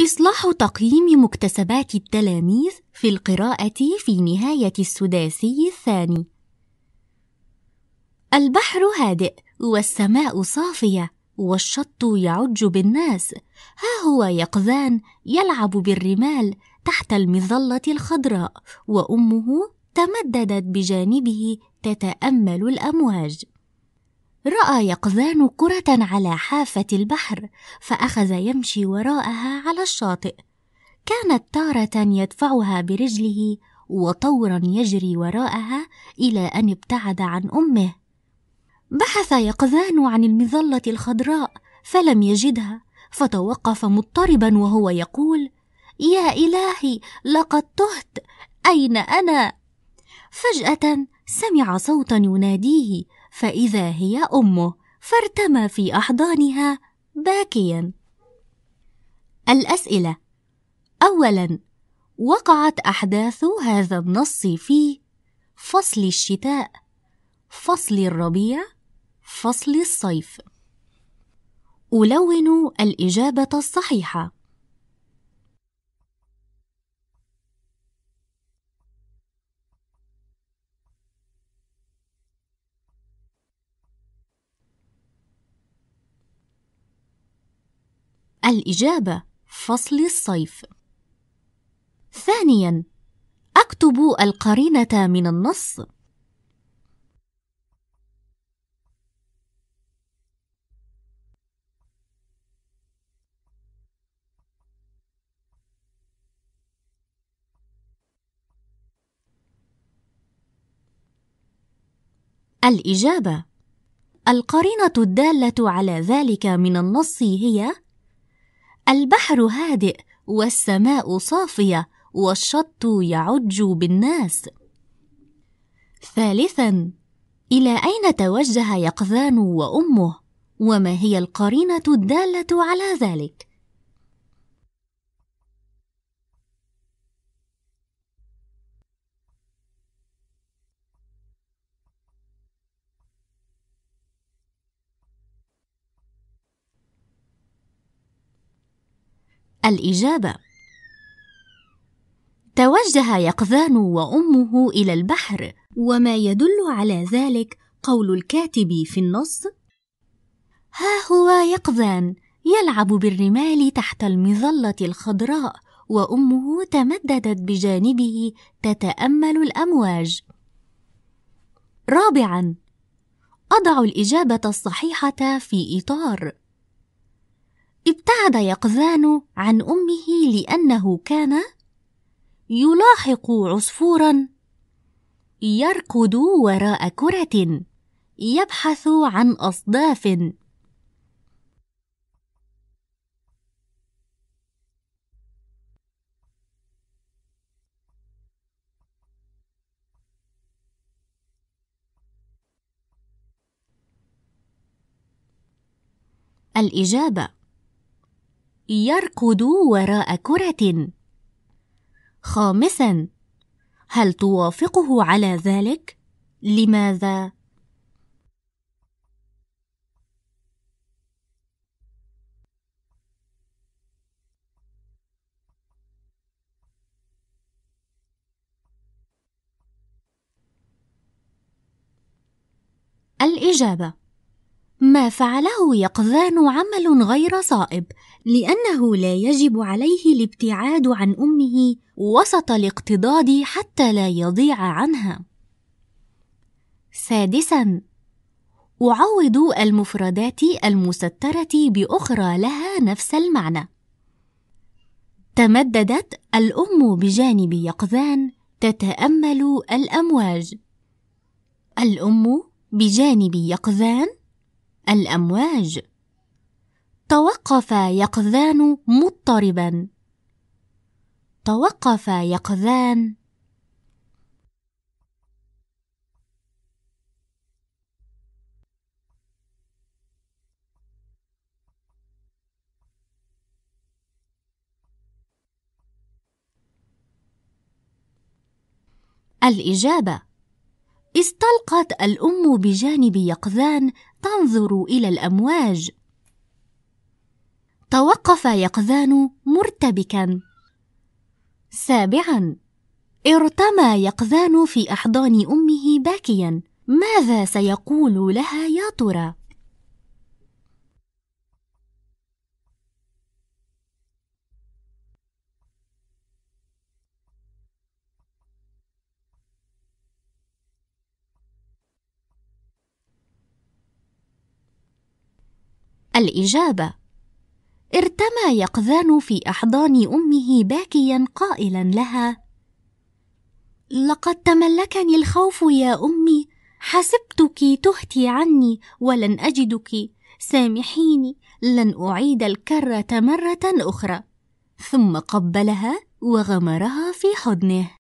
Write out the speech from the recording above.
إصلاح تقييم مكتسبات التلاميذ في القراءة في نهاية السداسي الثاني البحر هادئ والسماء صافية والشط يعج بالناس ها هو يقظان يلعب بالرمال تحت المظلة الخضراء وأمه تمددت بجانبه تتأمل الأمواج راى يقظان كره على حافه البحر فاخذ يمشي وراءها على الشاطئ كانت تاره يدفعها برجله وطورا يجري وراءها الى ان ابتعد عن امه بحث يقظان عن المظله الخضراء فلم يجدها فتوقف مضطربا وهو يقول يا الهي لقد تهت اين انا فجاه سمع صوتا يناديه فإذا هي أمه فارتمى في أحضانها باكيا الأسئلة أولا وقعت أحداث هذا النص في فصل الشتاء فصل الربيع فصل الصيف ألون الإجابة الصحيحة الإجابة فصل الصيف ثانيا أكتب القرينة من النص الإجابة القرينة الدالة على ذلك من النص هي البحر هادئ والسماء صافية والشط يعج بالناس ثالثا إلى أين توجه يقظان وأمه؟ وما هي القرينة الدالة على ذلك؟ الإجابة توجه يقظان وأمه إلى البحر وما يدل على ذلك قول الكاتب في النص ها هو يقظان يلعب بالرمال تحت المظلة الخضراء وأمه تمددت بجانبه تتأمل الأمواج رابعا أضع الإجابة الصحيحة في إطار ابتعد يقظان عن امه لانه كان يلاحق عصفورا يركض وراء كره يبحث عن اصداف الإجابة يركض وراء كرة. خامساً: هل توافقه على ذلك؟ لماذا؟ الإجابة ما فعله يقظان عمل غير صائب لانه لا يجب عليه الابتعاد عن امه وسط الاقتضاد حتى لا يضيع عنها سادسا اعوض المفردات المستره باخرى لها نفس المعنى تمددت الام بجانب يقظان تتامل الامواج الام بجانب يقظان الأمواج توقف يقذان مضطربا توقف يقذان الإجابة استلقت الأم بجانب يقذان تنظر إلى الأمواج توقف يقظان مرتبكا سابعا ارتمى يقظان في أحضان أمه باكيا ماذا سيقول لها يا ترى؟ الإجابة ارتمى يقذان في أحضان أمه باكيا قائلا لها لقد تملكني الخوف يا أمي حسبتك تهتي عني ولن أجدك سامحيني لن أعيد الكرة مرة أخرى ثم قبلها وغمرها في حضنه